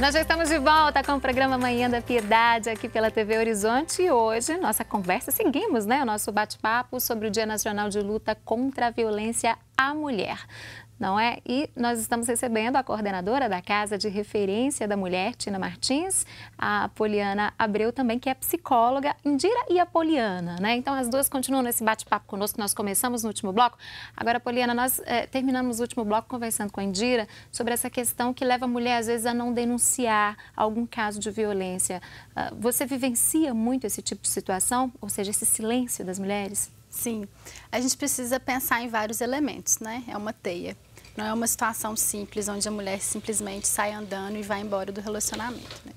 Nós já estamos de volta com o programa Manhã da Piedade aqui pela TV Horizonte e hoje nossa conversa, seguimos né, o nosso bate-papo sobre o Dia Nacional de Luta contra a Violência à Mulher não é? E nós estamos recebendo a coordenadora da Casa de Referência da Mulher, Tina Martins, a Poliana Abreu também, que é psicóloga, Indira e a Poliana, né? Então as duas continuam nesse bate-papo conosco, nós começamos no último bloco. Agora, Poliana, nós eh, terminamos o último bloco conversando com a Indira sobre essa questão que leva a mulher, às vezes, a não denunciar algum caso de violência. Ah, você vivencia muito esse tipo de situação, ou seja, esse silêncio das mulheres? Sim, a gente precisa pensar em vários elementos, né? É uma teia. Não é uma situação simples onde a mulher simplesmente sai andando e vai embora do relacionamento. Né?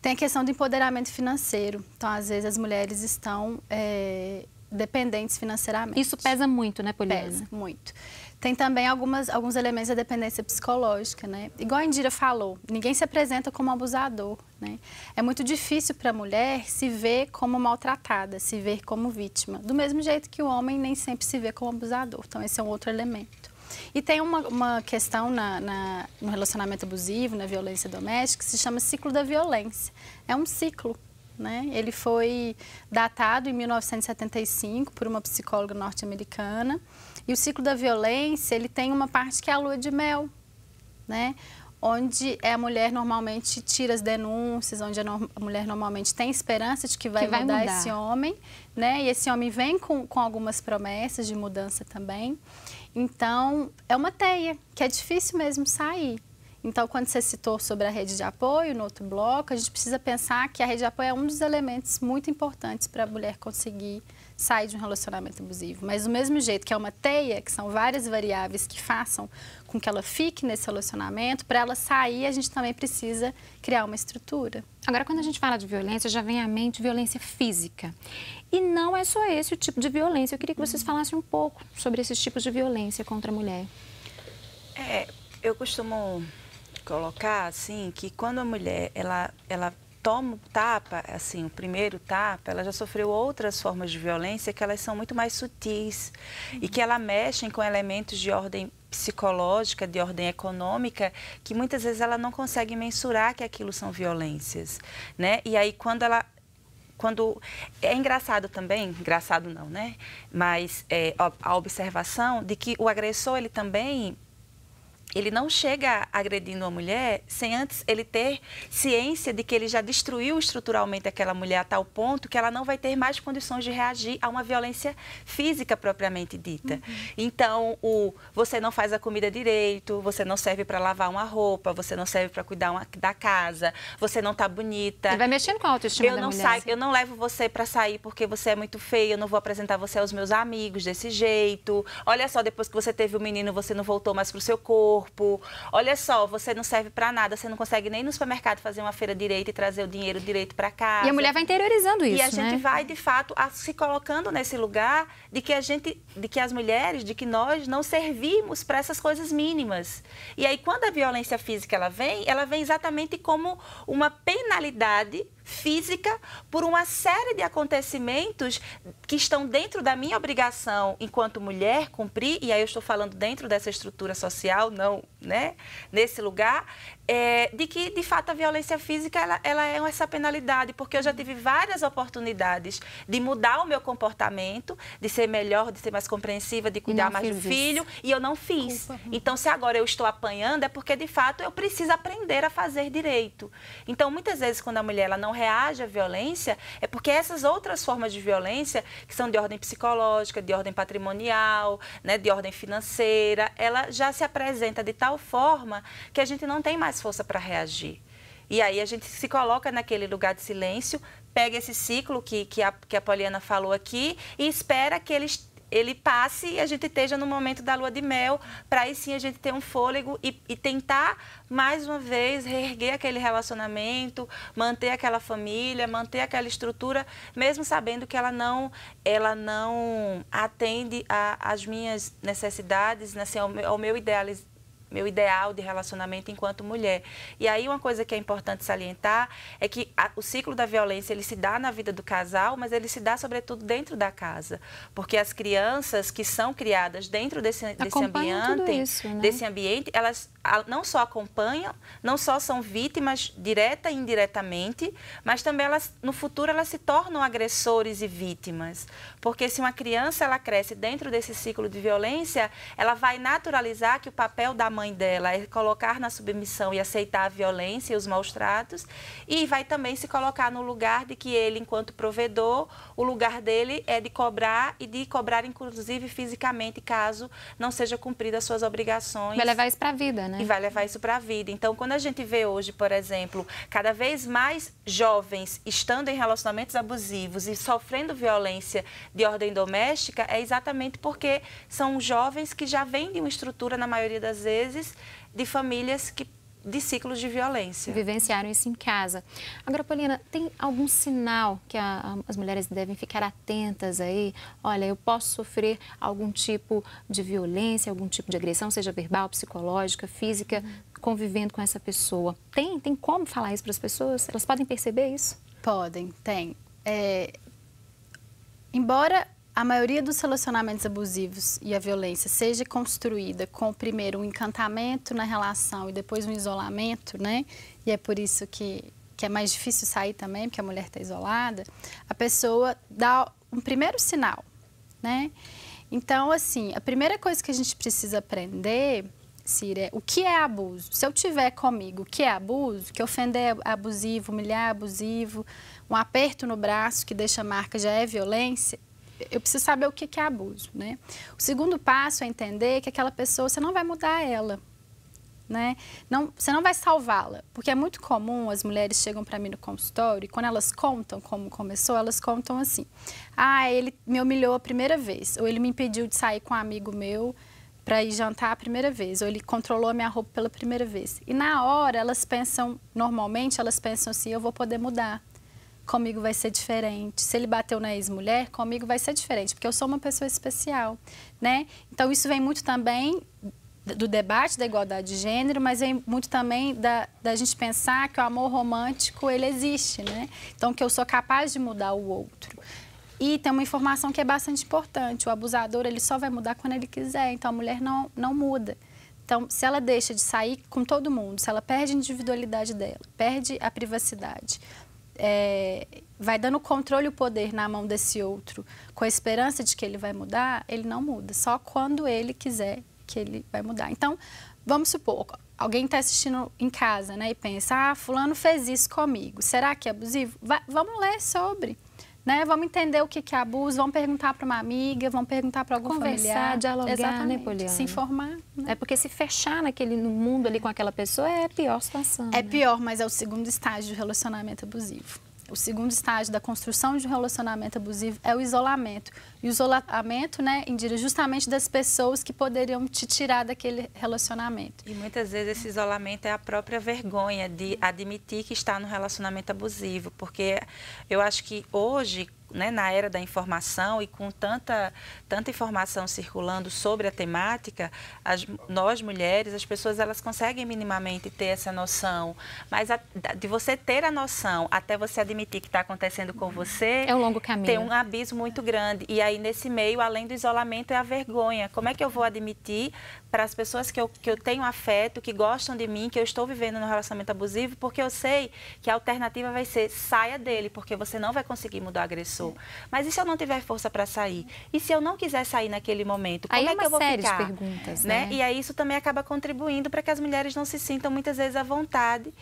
Tem a questão do empoderamento financeiro. Então, às vezes, as mulheres estão é, dependentes financeiramente. Isso pesa muito, né, Poliana? Pesa, muito. Tem também algumas, alguns elementos da dependência psicológica, né? Igual a Indira falou, ninguém se apresenta como abusador, né? É muito difícil para a mulher se ver como maltratada, se ver como vítima. Do mesmo jeito que o homem nem sempre se vê como abusador. Então, esse é um outro elemento. E tem uma, uma questão na, na, no relacionamento abusivo, na violência doméstica, que se chama ciclo da violência. É um ciclo. Né? Ele foi datado em 1975 por uma psicóloga norte-americana. E o ciclo da violência ele tem uma parte que é a lua de mel. Né? onde é a mulher normalmente tira as denúncias, onde a, no, a mulher normalmente tem esperança de que vai, que vai mudar, mudar, esse homem, né? E esse homem vem com, com algumas promessas de mudança também. Então, é uma teia que é difícil mesmo sair. Então, quando você citou sobre a rede de apoio no outro bloco, a gente precisa pensar que a rede de apoio é um dos elementos muito importantes para a mulher conseguir sai de um relacionamento abusivo. Mas do mesmo jeito que é uma teia, que são várias variáveis que façam com que ela fique nesse relacionamento, para ela sair, a gente também precisa criar uma estrutura. Agora, quando a gente fala de violência, já vem à mente violência física. E não é só esse o tipo de violência. Eu queria que vocês uhum. falassem um pouco sobre esses tipos de violência contra a mulher. É, eu costumo colocar assim que quando a mulher ela, ela toma o tapa, assim, o primeiro tapa, ela já sofreu outras formas de violência que elas são muito mais sutis uhum. e que ela mexem com elementos de ordem psicológica, de ordem econômica, que muitas vezes ela não consegue mensurar que aquilo são violências, né? E aí quando ela quando é engraçado também, engraçado não, né? Mas é, a observação de que o agressor ele também ele não chega agredindo uma mulher sem antes ele ter ciência de que ele já destruiu estruturalmente aquela mulher a tal ponto que ela não vai ter mais condições de reagir a uma violência física propriamente dita. Uhum. Então, o você não faz a comida direito, você não serve para lavar uma roupa, você não serve para cuidar uma, da casa, você não está bonita. Ele vai mexendo com a autoestima eu da não mulher. Saio, assim. eu não levo você para sair porque você é muito feia, eu não vou apresentar você aos meus amigos desse jeito. Olha só, depois que você teve o um menino, você não voltou mais pro seu corpo corpo. Olha só, você não serve para nada, você não consegue nem no supermercado fazer uma feira direito e trazer o dinheiro direito para casa. E a mulher vai interiorizando isso. E a gente né? vai, de fato, a, se colocando nesse lugar de que a gente, de que as mulheres, de que nós não servimos para essas coisas mínimas. E aí, quando a violência física ela vem, ela vem exatamente como uma penalidade física por uma série de acontecimentos que estão dentro da minha obrigação enquanto mulher cumprir, e aí eu estou falando dentro dessa estrutura social, não, né, nesse lugar, é, de que, de fato, a violência física ela, ela, é essa penalidade, porque eu já tive várias oportunidades de mudar o meu comportamento, de ser melhor, de ser mais compreensiva, de cuidar mais do filho, isso. e eu não fiz. Culpa. Né? Então, se agora eu estou apanhando, é porque, de fato, eu preciso aprender a fazer direito. Então, muitas vezes, quando a mulher ela não reage à violência, é porque essas outras formas de violência, que são de ordem psicológica, de ordem patrimonial, né, de ordem financeira, ela já se apresenta de tal forma que a gente não tem mais mais força para reagir. E aí a gente se coloca naquele lugar de silêncio, pega esse ciclo que, que, a, que a Poliana falou aqui e espera que ele, ele passe e a gente esteja no momento da lua de mel, para aí sim a gente ter um fôlego e, e, tentar, mais uma vez, reerguer aquele relacionamento, manter aquela família, manter aquela estrutura, mesmo sabendo que ela não, ela não atende às minhas necessidades, né, assim, ao, meu, ao meu idealismo meu ideal de relacionamento enquanto mulher. E aí uma coisa que é importante salientar é que a, o ciclo da violência ele se dá na vida do casal, mas ele se dá sobretudo dentro da casa, porque as crianças que são criadas dentro desse, desse ambiente, isso, né? desse ambiente, elas não só acompanham, não só são vítimas direta e indiretamente, mas também elas no futuro elas se tornam agressores e vítimas, porque se uma criança ela cresce dentro desse ciclo de violência, ela vai naturalizar que o papel da mãe mãe dela é colocar na submissão e aceitar a violência e os maus tratos, e vai também se colocar no lugar de que ele, enquanto provedor, o lugar dele é de cobrar e de cobrar, inclusive, fisicamente, caso não seja cumprida as suas obrigações. Vai levar isso para a vida, né? E vai levar isso para a vida. Então, quando a gente vê hoje, por exemplo, cada vez mais jovens estando em relacionamentos abusivos e sofrendo violência de ordem doméstica, é exatamente porque são jovens que já vêm de uma estrutura, na maioria das vezes, vezes, de famílias que de ciclos de violência. Vivenciaram isso em casa. Agora, Paulina, tem algum sinal que a, a, as mulheres devem ficar atentas aí? Olha, eu posso sofrer algum tipo de violência, algum tipo de agressão, seja verbal, psicológica, física, convivendo com essa pessoa. Tem, tem como falar isso para as pessoas? Elas podem perceber isso? Podem, tem. É... Embora a maioria dos relacionamentos abusivos e a violência seja construída com primeiro um encantamento na relação e depois um isolamento, né? E é por isso que, que é mais difícil sair também, porque a mulher está isolada. A pessoa dá um primeiro sinal, né? Então, assim, a primeira coisa que a gente precisa aprender Cira, é o que é abuso? Se eu tiver comigo o que é abuso, que ofender é abusivo, humilhar é abusivo, um aperto no braço que deixa marca já é violência, eu preciso saber o que, é abuso, né? O segundo passo é entender que aquela pessoa, você não vai mudar ela, né? Não, você não vai salvá-la, porque é muito comum as mulheres chegam para mim no consultório e quando elas contam como começou, elas contam assim: "Ah, ele me humilhou a primeira vez, ou ele me impediu de sair com um amigo meu para ir jantar a primeira vez, ou ele controlou a minha roupa pela primeira vez". E na hora elas pensam, normalmente elas pensam assim: "Eu vou poder mudar" comigo vai ser diferente. Se ele bateu na ex-mulher, comigo vai ser diferente, porque eu sou uma pessoa especial, né? Então isso vem muito também do debate da igualdade de gênero, mas vem muito também da, da gente pensar que o amor romântico ele existe, né? Então que eu sou capaz de mudar o outro. E tem uma informação que é bastante importante, o abusador ele só vai mudar quando ele quiser, então a mulher não, não muda. Então, se ela deixa de sair com todo mundo, se ela perde a individualidade dela, perde a privacidade, é, vai dando controle o poder na mão desse outro, com a esperança de que ele vai mudar, ele não muda. Só quando ele quiser que ele vai mudar. Então, vamos supor, alguém está assistindo em casa, né, e pensa, ah, fulano fez isso comigo, será que é abusivo? Vai, vamos ler sobre. Né? Vamos entender o que é abuso, vamos perguntar para uma amiga, vamos perguntar para algum Conversar, familiar. dialogar, né, Exatamente. né, Poliana? Se informar. Né? É porque se fechar naquele no mundo ali com aquela pessoa é a pior situação. É né? pior, mas é o segundo estágio do relacionamento abusivo o segundo estágio da construção de um relacionamento abusivo é o isolamento. E o isolamento, né, indira é justamente das pessoas que poderiam te tirar daquele relacionamento. E muitas vezes esse isolamento é a própria vergonha de admitir que está no relacionamento abusivo, porque eu acho que hoje né, na era da informação e com tanta, tanta informação circulando sobre a temática, as, nós mulheres, as pessoas elas conseguem minimamente ter essa noção. Mas a, de você ter a noção até você admitir que está acontecendo com você. É um longo caminho. Tem um abismo muito grande. E aí, nesse meio, além do isolamento, é a vergonha. Como é que eu vou admitir para as pessoas que eu, que eu tenho afeto, que gostam de mim, que eu estou vivendo no relacionamento abusivo? Porque eu sei que a alternativa vai ser saia dele, porque você não vai conseguir mudar o agressor professor. Mas e se eu não tiver força para sair? E se eu não quiser sair naquele momento? Como aí é, é, que eu vou série ficar? De perguntas, né? né? E aí isso também acaba contribuindo para que as mulheres não se sintam muitas vezes à vontade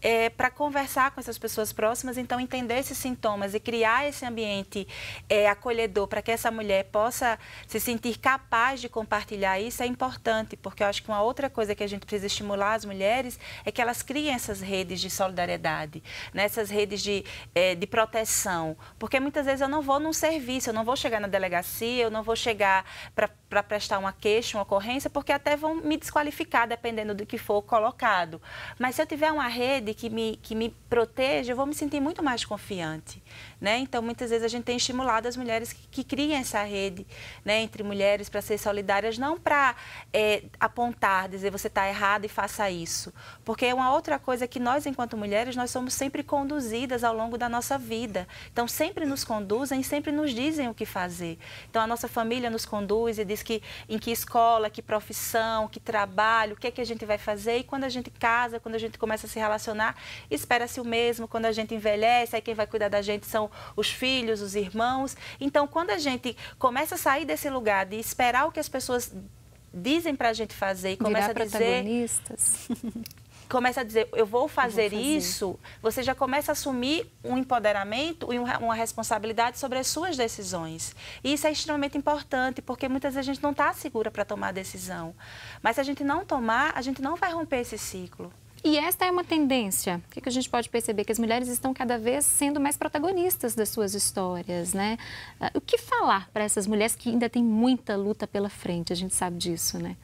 é, para conversar com essas pessoas próximas. Então entender esses sintomas e criar esse ambiente é, acolhedor para que essa mulher possa se sentir capaz de compartilhar isso é importante, porque eu acho que uma outra coisa que a gente precisa estimular as mulheres é que elas criem essas redes de solidariedade, nessas né? redes de, é, de proteção, porque muitas vezes vezes eu não vou num serviço, eu não vou chegar na delegacia, eu não vou chegar para prestar uma queixa, uma ocorrência, porque até vão me desqualificar dependendo do que for colocado. Mas se eu tiver uma rede que me, que me proteja, eu vou me sentir muito mais confiante. Né? Então, muitas vezes a gente tem estimulado as mulheres que, que criem essa rede né, entre mulheres para ser solidárias, não para é, apontar, dizer você está errado e faça isso. Porque é uma outra coisa que nós, enquanto mulheres, nós somos sempre conduzidas ao longo da nossa vida. Então, sempre nos conduzem, e sempre nos dizem o que fazer. Então, a nossa família nos conduz e diz que em que escola, que profissão, que trabalho, o que é que a gente vai fazer. E quando a gente casa, quando a gente começa a se relacionar, espera-se o mesmo. Quando a gente envelhece, aí quem vai cuidar da gente são os filhos, os irmãos. Então, quando a gente começa a sair desse lugar de esperar o que as pessoas dizem para a gente fazer e começa Virar a dizer... protagonistas. começa a dizer, eu vou fazer, eu vou fazer. isso, você já começa a assumir um empoderamento e uma responsabilidade sobre as suas decisões. E isso é extremamente importante, porque muitas vezes a gente não está segura para tomar a decisão. Mas se a gente não tomar, a gente não vai romper esse ciclo. E esta é uma tendência. O que a gente pode perceber? Que as mulheres estão cada vez sendo mais protagonistas das suas histórias, né? Ah, o que falar para essas mulheres que ainda tem muita luta pela frente? A gente sabe disso, né?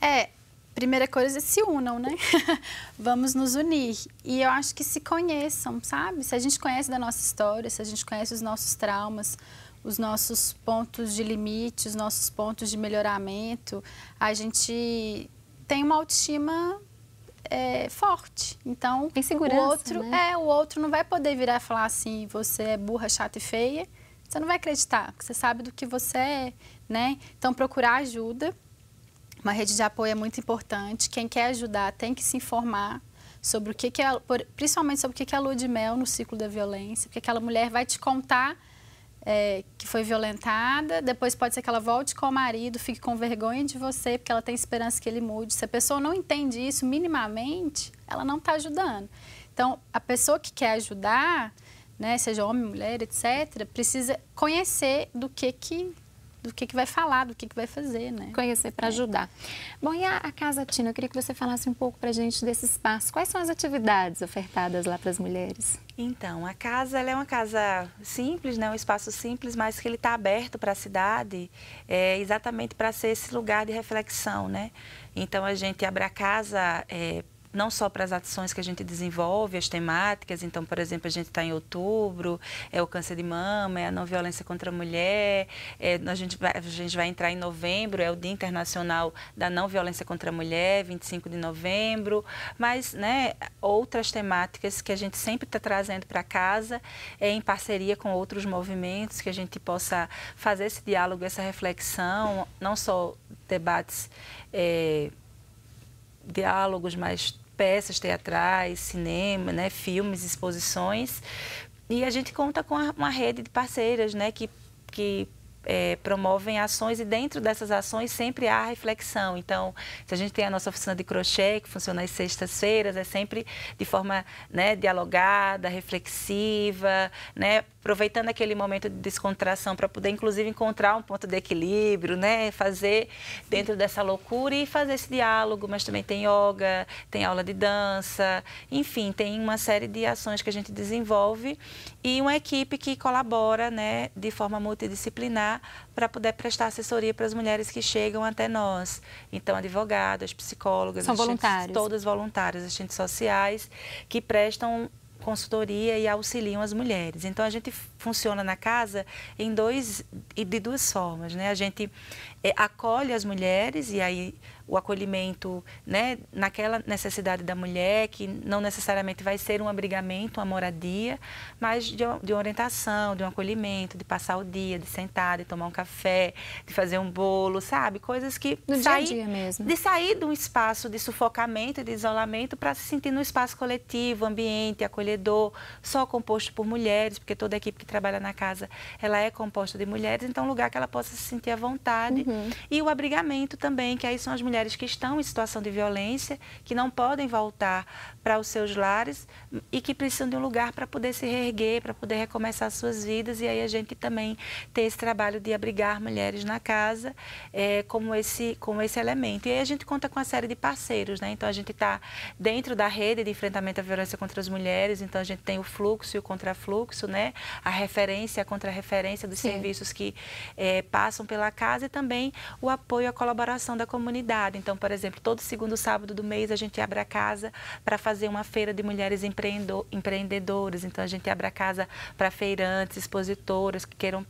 É, primeira coisa, é se unam, né? Vamos nos unir. E eu acho que se conheçam, sabe? Se a gente conhece da nossa história, se a gente conhece os nossos traumas, os nossos pontos de limite, os nossos pontos de melhoramento, a gente tem uma autoestima é, forte. Então, o outro né? é o outro não vai poder virar e falar assim, você é burra, chata e feia. Você não vai acreditar, você sabe do que você é, né? Então, procurar ajuda. Uma rede de apoio é muito importante. Quem quer ajudar tem que se informar sobre o que, que é, principalmente sobre o que é a lua de mel no ciclo da violência, porque aquela mulher vai te contar é, que foi violentada, depois pode ser que ela volte com o marido, fique com vergonha de você, porque ela tem esperança que ele mude. Se a pessoa não entende isso minimamente, ela não está ajudando. Então, a pessoa que quer ajudar, né, seja homem, mulher, etc., precisa conhecer do que, que do que, que vai falar, do que, que vai fazer, né? Conhecer para ajudar. É. Bom, e a, a, Casa Tina, eu queria que você falasse um pouco para a gente desse espaço. Quais são as atividades ofertadas lá para as mulheres? Então, a casa é uma casa simples, né? um espaço simples, mas que ele está aberto para a cidade é, exatamente para ser esse lugar de reflexão. Né? Então, a gente abre a casa é, não só para as ações que a gente desenvolve, as temáticas. Então, por exemplo, a gente está em outubro, é o câncer de mama, é a não violência contra a mulher, é, a, gente vai, a gente vai entrar em novembro, é o Dia Internacional da Não Violência contra a Mulher, 25 de novembro, mas né, outras temáticas que a gente sempre está trazendo para casa é, em parceria com outros movimentos, que a gente possa fazer esse diálogo, essa reflexão, não só debates. É, diálogos, mas peças teatrais, cinema, né, filmes, exposições. E a gente conta com uma rede de parceiras, né, que, que é, promovem ações e dentro dessas ações sempre há reflexão. Então, se a gente tem a nossa oficina de crochê, que funciona às sextas-feiras, é sempre de forma né, dialogada, reflexiva, né, aproveitando aquele momento de descontração para poder, inclusive, encontrar um ponto de equilíbrio, né? Fazer dentro dessa loucura e fazer esse diálogo. Mas também tem yoga, tem aula de dança, enfim, tem uma série de ações que a gente desenvolve e uma equipe que colabora, né, de forma multidisciplinar para poder prestar assessoria para as mulheres que chegam até nós. Então, advogados, psicólogas, são voluntários, todas voluntárias, assistentes sociais que prestam consultoria e auxiliam as mulheres. Então a gente funciona na casa em dois de duas formas, né? A gente eh, acolhe as mulheres e aí o acolhimento né, naquela necessidade da mulher, que não necessariamente vai ser um abrigamento, uma moradia, mas de, de orientação, de um acolhimento, de passar o dia, de sentar, de tomar um café, de fazer um bolo, sabe? Coisas que. No sair, dia a dia mesmo. De sair de um espaço de sufocamento, de isolamento, para se sentir num espaço coletivo, ambiente, acolhedor, só composto por mulheres, porque toda a equipe que trabalha na casa ela é composta de mulheres, então um lugar que ela possa se sentir à vontade. Uhum. E o abrigamento também, que aí são as mulheres mulheres que estão em situação de violência, que não podem voltar para os seus lares e que precisam de um lugar para poder se reerguer, para poder recomeçar suas vidas. E aí a gente também tem esse trabalho de abrigar mulheres na casa é, como, esse, como esse elemento. E aí a gente conta com uma série de parceiros, né? Então a gente está dentro da rede de enfrentamento à violência contra as mulheres, então a gente tem o fluxo e o contrafluxo, né? A referência, a contrarreferência dos Sim. serviços que é, passam pela casa e também o apoio à colaboração da comunidade. Então, por exemplo, todo segundo sábado do mês a gente abre a casa para fazer uma feira de mulheres empreendedoras. Então, a gente abre a casa para feirantes, expositoras que queiram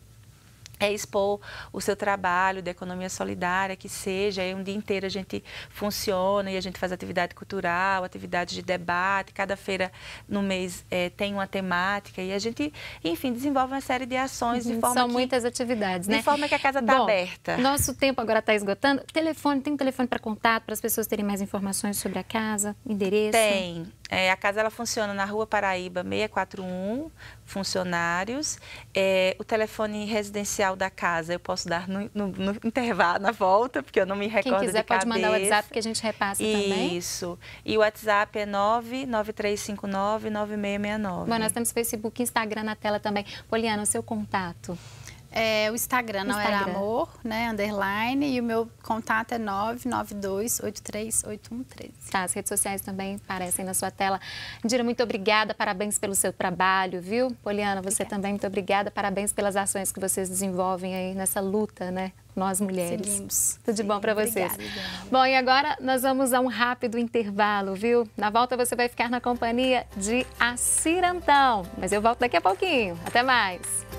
é expor o seu trabalho da economia solidária, que seja, aí um dia inteiro a gente funciona e a gente faz atividade cultural, atividade de debate, cada feira no mês é, tem uma temática e a gente, enfim, desenvolve uma série de ações uhum, de forma São que, muitas atividades, né? De forma que a casa está aberta. Nosso tempo agora está esgotando. Telefone, tem um telefone para contato, para as pessoas terem mais informações sobre a casa, endereço? Tem. É, a casa ela funciona na Rua Paraíba 641, funcionários. É, o telefone residencial da casa eu posso dar no, no, no, intervalo, na volta, porque eu não me recordo Quem quiser pode mandar o WhatsApp que a gente repassa Isso. também. Isso. E o WhatsApp é 99359-9669. Bom, nós temos Facebook e Instagram na tela também. Poliana, o seu contato? É, o Instagram não Instagram. era amor, né? Underline. E o meu contato é 992838113. Tá, as redes sociais também aparecem na sua tela. Dira, muito obrigada, parabéns pelo seu trabalho, viu? Poliana, você obrigada. também, muito obrigada, parabéns pelas ações que vocês desenvolvem aí nessa luta, né? Nós mulheres. Seguimos. Tudo de bom para vocês. Obrigada. Bom, e agora nós vamos a um rápido intervalo, viu? Na volta você vai ficar na companhia de Acirantão. Mas eu volto daqui a pouquinho. Até mais.